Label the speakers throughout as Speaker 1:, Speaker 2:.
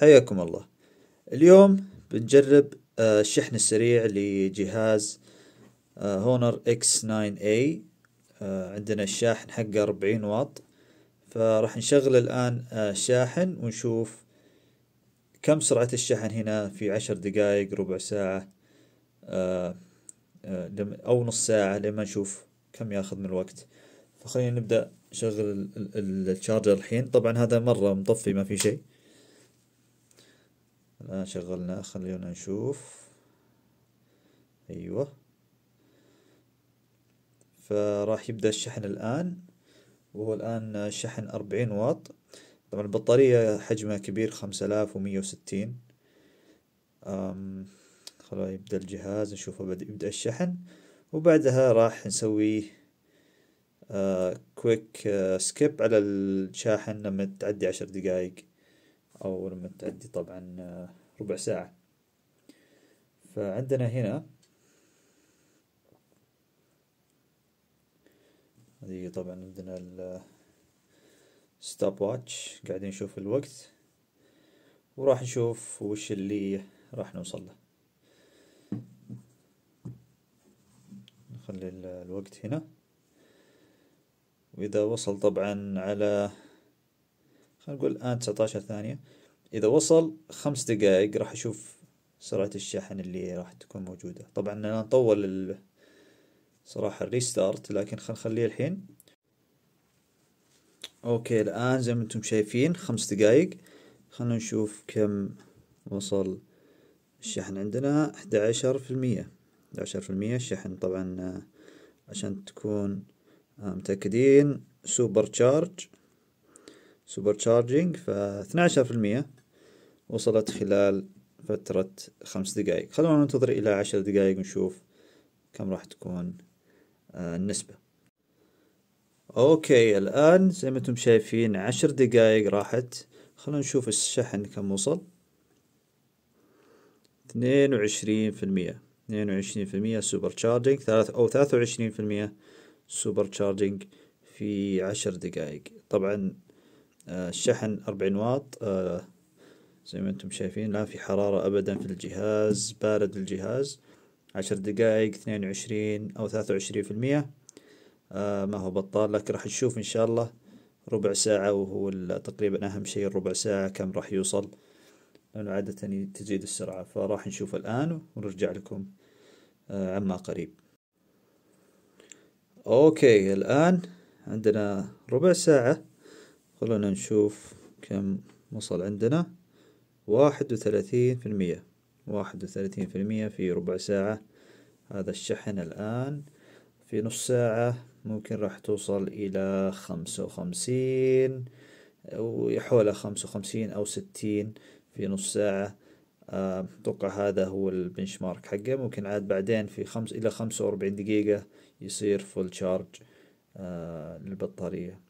Speaker 1: حياكم الله اليوم بنجرب آه، الشحن السريع لجهاز آه، هونر اكس 9A إيه. آه، عندنا الشاحن حقه 40 واط فراح نشغل الآن شاحن ونشوف كم سرعة الشحن هنا في عشر دقايق ربع ساعة أو نص ساعة لما نشوف كم ياخذ من الوقت فخلينا نبدأ نشغل الشارجر الحين طبعا هذا مرة مطفي ما في شيء الآن شغلناه خلينا نشوف أيوة فراح يبدأ الشحن الآن وهو الآن شحن أربعين واط طبعا البطارية حجمها كبير خمسة آلاف ومية وستين خلاص يبدأ الجهاز نشوفه بعد يبدأ الشحن وبعدها راح نسوي كويك آه، سكيب آه، على الشاحن لما تعدي عشر دقايق أو لما تعدي طبعا آه، ربع ساعة فعندنا هنا هذه طبعا عندنا الستوب واتش آه، قاعدين نشوف الوقت وراح نشوف وش اللي راح نوصل له نخلي آه، الوقت هنا وإذا وصل طبعا على خلينا نقول الآن تسعة عشر ثانية إذا وصل خمس دقائق راح أشوف سرعة الشحن اللي راح تكون موجودة طبعا أنا نطول ال... صراحة الريستارت لكن خلينا نخليه الحين أوكي الآن زي ما أنتم شايفين خمس دقائق خلنا نشوف كم وصل الشحن عندنا أحد عشر في المية عشر في المية الشحن طبعا آه، عشان تكون آه، متأكدين سوبر تشارج سوبر تشارجينج ف12% وصلت خلال فترة خمس دقائق خلونا ننتظر إلى عشر دقائق ونشوف كم راح تكون آه، النسبة أوكي الآن زي ما أنتم شايفين عشر دقائق راحت خلونا نشوف الشحن كم وصل اثنين وعشرين في المية اثنين وعشرين في المية سوبر تشارجينج ثلاث أو ثلاثة وعشرين في المية سوبر تشارجينج في عشر دقائق طبعا آه، الشحن أربعين واط آه، زي ما انتم شايفين لا في حرارة أبدا في الجهاز بارد الجهاز عشر دقائق اثنين وعشرين أو ثلاثة وعشرين في المية آه، ما هو بطال لكن راح نشوف إن شاء الله ربع ساعة وهو تقريبا أهم شيء الربع ساعة كم راح يوصل لأنه عادة تزيد السرعة فراح نشوف الآن ونرجع لكم عما قريب أوكي الآن عندنا ربع ساعة خلونا نشوف كم وصل عندنا واحد وثلاثين في المية واحد وثلاثين في المية في ربع ساعة هذا الشحن الآن في نص ساعة ممكن راح توصل إلى خمسة وخمسين أو حول خمسة وخمسين أو ستين في نص ساعة أتوقع هذا هو البنش مارك حقه ممكن عاد بعدين في خمس إلى خمسة وأربعين دقيقة يصير فول شارج آه، للبطارية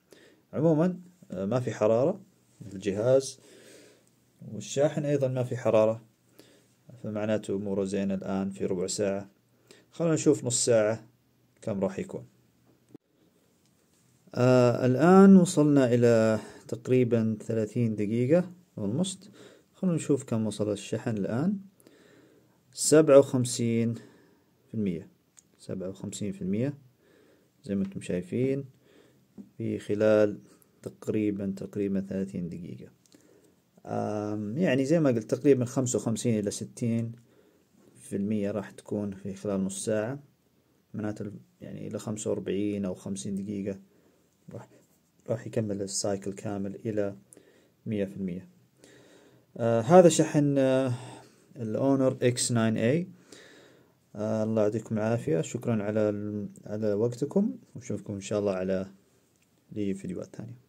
Speaker 1: عموما آه، ما في حرارة في الجهاز والشاحن أيضا ما في حرارة فمعناته أموره زين الآن في ربع ساعة خلونا نشوف نص ساعة كم راح يكون آه الآن وصلنا إلى تقريبا ثلاثين دقيقة ونص خلونا نشوف كم وصل الشحن الآن سبعة وخمسين في المية سبعة وخمسين في المية زي ما انتم شايفين في خلال تقريبا تقريبا ثلاثين دقيقة يعني زي ما قلت تقريبا خمسة وخمسين إلى ستين في المية راح تكون في خلال نص ساعة معناته يعني إلى خمسة وأربعين أو خمسين دقيقة راح راح يكمل السايكل كامل إلى مية في المية آه، هذا شحن آه، الأونر اكس 9 اي آه، الله يعطيكم العافية شكرا على على وقتكم وأشوفكم إن شاء الله على لي فيديوهات ثانية